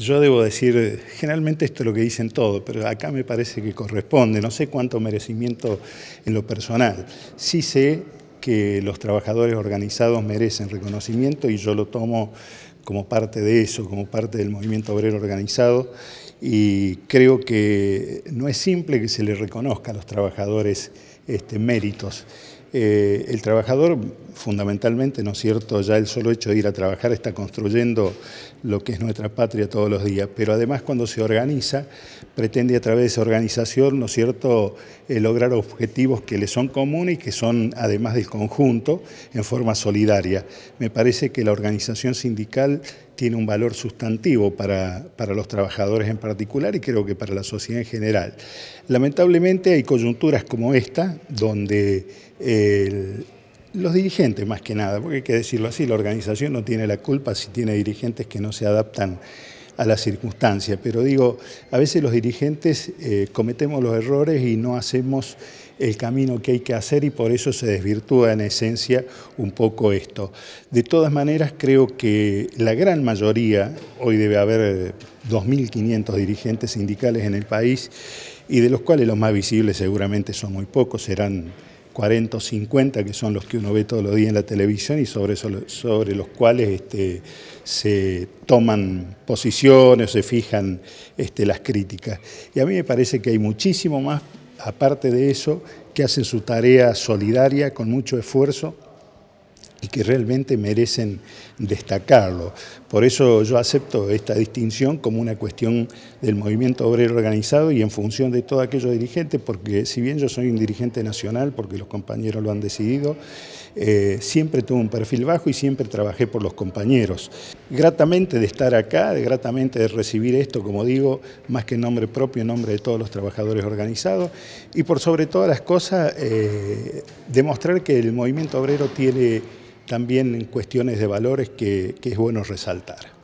yo debo decir, generalmente esto es lo que dicen todos, pero acá me parece que corresponde, no sé cuánto merecimiento en lo personal. Sí sé que los trabajadores organizados merecen reconocimiento y yo lo tomo como parte de eso, como parte del movimiento obrero organizado y creo que no es simple que se le reconozca a los trabajadores este, méritos. Eh, el trabajador, fundamentalmente, ¿no es cierto?, ya el solo hecho de ir a trabajar está construyendo lo que es nuestra patria todos los días, pero además cuando se organiza, pretende a través de esa organización, ¿no es cierto?, eh, lograr objetivos que le son comunes y que son, además del conjunto, en forma solidaria. Me parece que la organización sindical tiene un valor sustantivo para, los trabajadores en particular y creo que para la sociedad en general. Lamentablemente hay coyunturas como esta, donde... Eh, los dirigentes más que nada, porque hay que decirlo así, la organización no tiene la culpa si tiene dirigentes que no se adaptan a las circunstancias, pero digo, a veces los dirigentes eh, cometemos los errores y no hacemos el camino que hay que hacer y por eso se desvirtúa en esencia un poco esto. De todas maneras, creo que la gran mayoría, hoy debe haber 2.500 dirigentes sindicales en el país y de los cuales los más visibles seguramente son muy pocos, serán 40 o 50, que son los que uno ve todos los días en la televisión y sobre, sobre los cuales este, se toman posiciones, se fijan este, las críticas. Y a mí me parece que hay muchísimo más, aparte de eso, que hacen su tarea solidaria con mucho esfuerzo y que realmente merecen destacarlo. Por eso yo acepto esta distinción como una cuestión del movimiento obrero organizado y en función de todo aquello dirigente, porque si bien yo soy un dirigente nacional, porque los compañeros lo han decidido, eh, siempre tuve un perfil bajo y siempre trabajé por los compañeros. Gratamente de estar acá, gratamente de recibir esto, como digo, más que en nombre propio, en nombre de todos los trabajadores organizados, y por sobre todas las cosas, eh, demostrar que el movimiento obrero tiene también en cuestiones de valores que, es bueno resaltar.